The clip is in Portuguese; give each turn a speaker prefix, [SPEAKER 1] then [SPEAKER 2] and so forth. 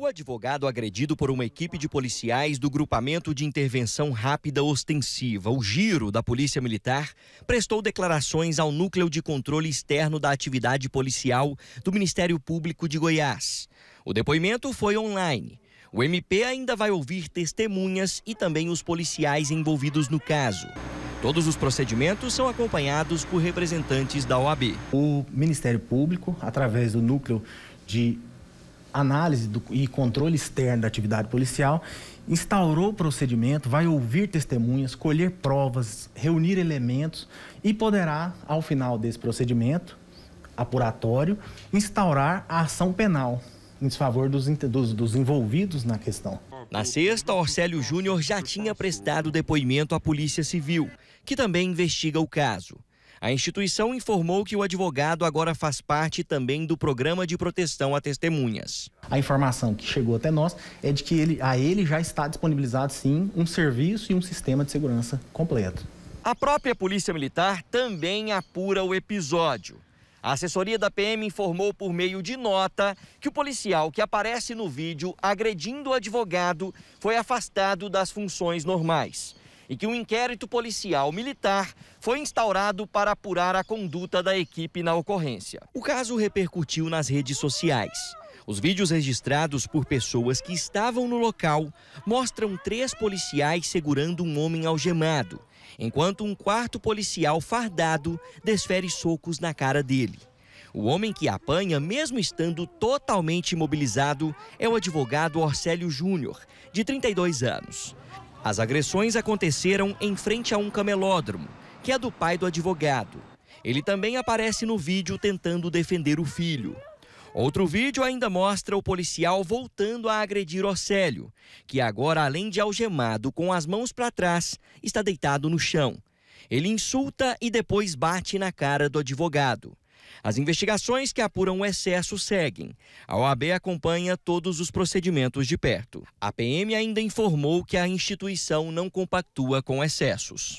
[SPEAKER 1] O advogado agredido por uma equipe de policiais do Grupamento de Intervenção Rápida Ostensiva, o Giro, da Polícia Militar, prestou declarações ao Núcleo de Controle Externo da Atividade Policial do Ministério Público de Goiás. O depoimento foi online. O MP ainda vai ouvir testemunhas e também os policiais envolvidos no caso. Todos os procedimentos são acompanhados por representantes da OAB.
[SPEAKER 2] O Ministério Público, através do Núcleo de análise do, e controle externo da atividade policial, instaurou o procedimento, vai ouvir testemunhas, colher provas, reunir elementos e poderá, ao final desse procedimento apuratório, instaurar a ação penal em desfavor dos, dos, dos envolvidos na questão.
[SPEAKER 1] Na sexta, Orcélio Júnior já tinha prestado depoimento à Polícia Civil, que também investiga o caso. A instituição informou que o advogado agora faz parte também do programa de proteção a testemunhas.
[SPEAKER 2] A informação que chegou até nós é de que ele, a ele já está disponibilizado sim um serviço e um sistema de segurança completo.
[SPEAKER 1] A própria Polícia Militar também apura o episódio. A assessoria da PM informou por meio de nota que o policial que aparece no vídeo agredindo o advogado foi afastado das funções normais e que um inquérito policial militar foi instaurado para apurar a conduta da equipe na ocorrência. O caso repercutiu nas redes sociais. Os vídeos registrados por pessoas que estavam no local mostram três policiais segurando um homem algemado, enquanto um quarto policial fardado desfere socos na cara dele. O homem que apanha, mesmo estando totalmente imobilizado, é o advogado Orcélio Júnior, de 32 anos. As agressões aconteceram em frente a um camelódromo, que é do pai do advogado. Ele também aparece no vídeo tentando defender o filho. Outro vídeo ainda mostra o policial voltando a agredir Océlio, que agora, além de algemado com as mãos para trás, está deitado no chão. Ele insulta e depois bate na cara do advogado. As investigações que apuram o excesso seguem. A OAB acompanha todos os procedimentos de perto. A PM ainda informou que a instituição não compactua com excessos.